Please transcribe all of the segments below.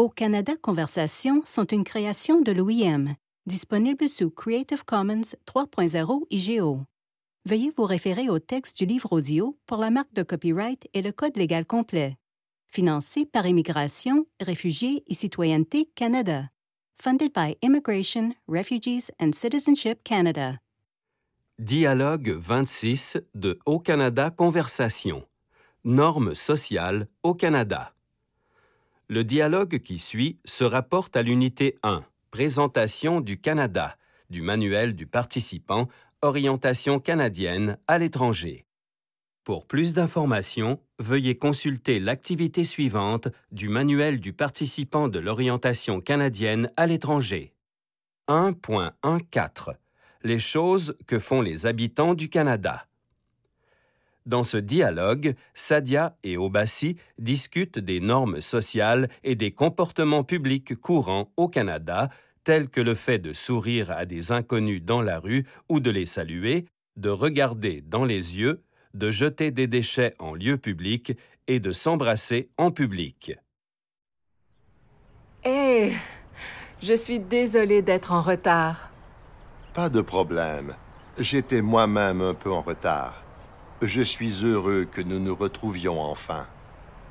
Au Canada Conversation sont une création de l'OIM, disponible sous Creative Commons 3.0 IGO. Veuillez vous référer au texte du livre audio pour la marque de copyright et le code légal complet. Financé par Immigration, Réfugiés et Citoyenneté Canada. Funded by Immigration, Refugees and Citizenship Canada. Dialogue 26 de Au Canada Conversation. Normes sociales au Canada. Le dialogue qui suit se rapporte à l'unité 1, présentation du Canada, du manuel du participant, orientation canadienne à l'étranger. Pour plus d'informations, veuillez consulter l'activité suivante du manuel du participant de l'orientation canadienne à l'étranger. 1.14 Les choses que font les habitants du Canada. Dans ce dialogue, Sadia et Obassi discutent des normes sociales et des comportements publics courants au Canada, tels que le fait de sourire à des inconnus dans la rue ou de les saluer, de regarder dans les yeux, de jeter des déchets en lieu public et de s'embrasser en public. Hé, eh, je suis désolée d'être en retard. Pas de problème. J'étais moi-même un peu en retard. Je suis heureux que nous nous retrouvions enfin.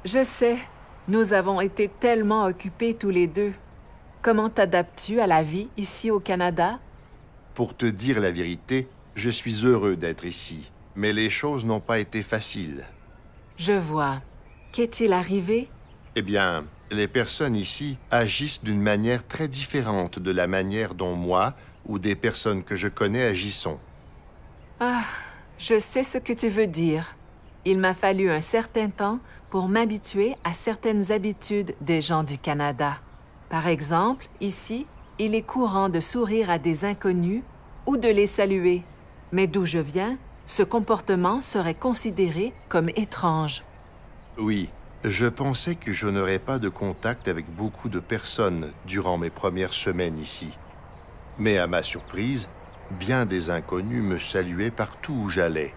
Je sais. Nous avons été tellement occupés tous les deux. Comment t'adaptes-tu à la vie ici au Canada? Pour te dire la vérité, je suis heureux d'être ici. Mais les choses n'ont pas été faciles. Je vois. Qu'est-il arrivé? Eh bien, les personnes ici agissent d'une manière très différente de la manière dont moi ou des personnes que je connais agissons. Ah... Je sais ce que tu veux dire. Il m'a fallu un certain temps pour m'habituer à certaines habitudes des gens du Canada. Par exemple, ici, il est courant de sourire à des inconnus ou de les saluer. Mais d'où je viens, ce comportement serait considéré comme étrange. Oui, je pensais que je n'aurais pas de contact avec beaucoup de personnes durant mes premières semaines ici. Mais à ma surprise, bien des inconnus me saluaient partout où j'allais.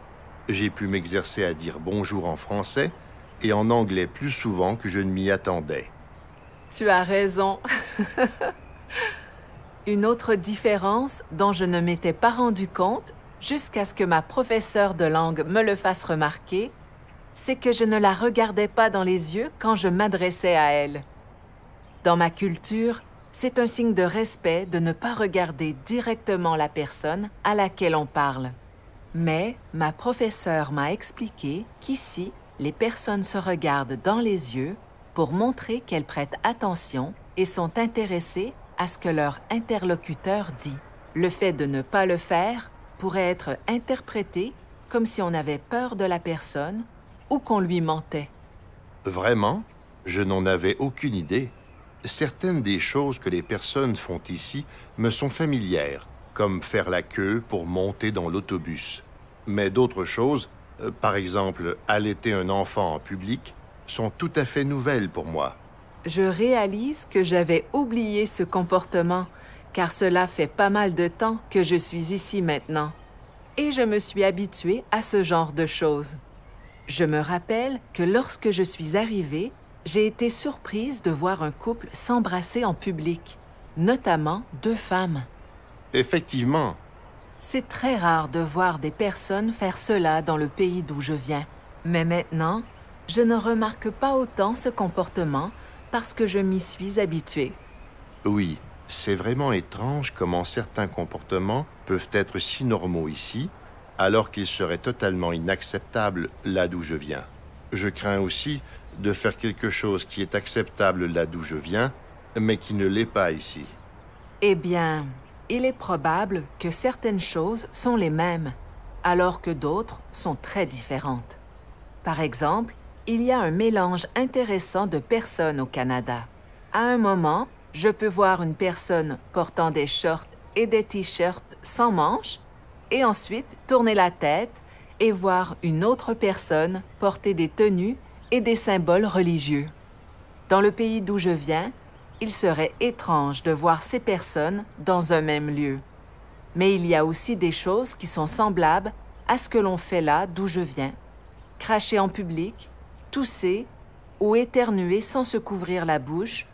J'ai pu m'exercer à dire bonjour en français et en anglais plus souvent que je ne m'y attendais. Tu as raison. Une autre différence dont je ne m'étais pas rendu compte jusqu'à ce que ma professeure de langue me le fasse remarquer, c'est que je ne la regardais pas dans les yeux quand je m'adressais à elle. Dans ma culture, c'est un signe de respect de ne pas regarder directement la personne à laquelle on parle. Mais ma professeure m'a expliqué qu'ici, les personnes se regardent dans les yeux pour montrer qu'elles prêtent attention et sont intéressées à ce que leur interlocuteur dit. Le fait de ne pas le faire pourrait être interprété comme si on avait peur de la personne ou qu'on lui mentait. Vraiment Je n'en avais aucune idée certaines des choses que les personnes font ici me sont familières, comme faire la queue pour monter dans l'autobus. Mais d'autres choses, euh, par exemple allaiter un enfant en public, sont tout à fait nouvelles pour moi. Je réalise que j'avais oublié ce comportement, car cela fait pas mal de temps que je suis ici maintenant. Et je me suis habituée à ce genre de choses. Je me rappelle que lorsque je suis arrivée, j'ai été surprise de voir un couple s'embrasser en public, notamment deux femmes. Effectivement. C'est très rare de voir des personnes faire cela dans le pays d'où je viens. Mais maintenant, je ne remarque pas autant ce comportement parce que je m'y suis habituée. Oui, c'est vraiment étrange comment certains comportements peuvent être si normaux ici, alors qu'ils seraient totalement inacceptables là d'où je viens. Je crains aussi de faire quelque chose qui est acceptable là d'où je viens, mais qui ne l'est pas ici. Eh bien, il est probable que certaines choses sont les mêmes, alors que d'autres sont très différentes. Par exemple, il y a un mélange intéressant de personnes au Canada. À un moment, je peux voir une personne portant des shorts et des t-shirts sans manches, et ensuite tourner la tête et voir une autre personne porter des tenues et des symboles religieux. Dans le pays d'où je viens, il serait étrange de voir ces personnes dans un même lieu. Mais il y a aussi des choses qui sont semblables à ce que l'on fait là d'où je viens. Cracher en public, tousser ou éternuer sans se couvrir la bouche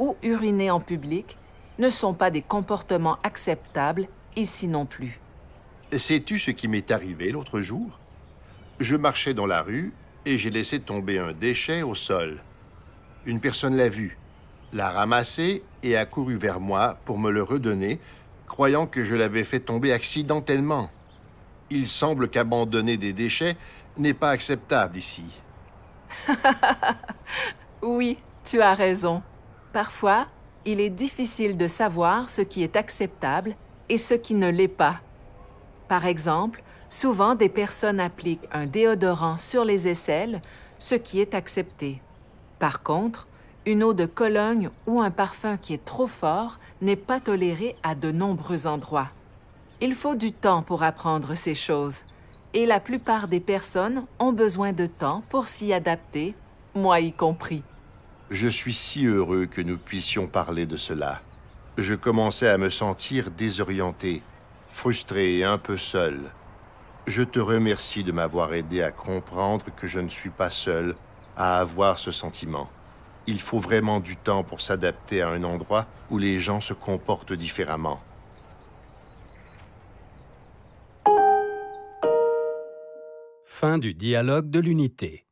ou uriner en public ne sont pas des comportements acceptables ici non plus. Sais-tu ce qui m'est arrivé l'autre jour Je marchais dans la rue et j'ai laissé tomber un déchet au sol. Une personne l'a vu, l'a ramassé et a couru vers moi pour me le redonner, croyant que je l'avais fait tomber accidentellement. Il semble qu'abandonner des déchets n'est pas acceptable ici. oui, tu as raison. Parfois, il est difficile de savoir ce qui est acceptable et ce qui ne l'est pas. Par exemple, Souvent, des personnes appliquent un déodorant sur les aisselles, ce qui est accepté. Par contre, une eau de Cologne ou un parfum qui est trop fort n'est pas toléré à de nombreux endroits. Il faut du temps pour apprendre ces choses, et la plupart des personnes ont besoin de temps pour s'y adapter, moi y compris. Je suis si heureux que nous puissions parler de cela. Je commençais à me sentir désorienté, frustré et un peu seul. Je te remercie de m'avoir aidé à comprendre que je ne suis pas seul à avoir ce sentiment. Il faut vraiment du temps pour s'adapter à un endroit où les gens se comportent différemment. Fin du dialogue de l'unité.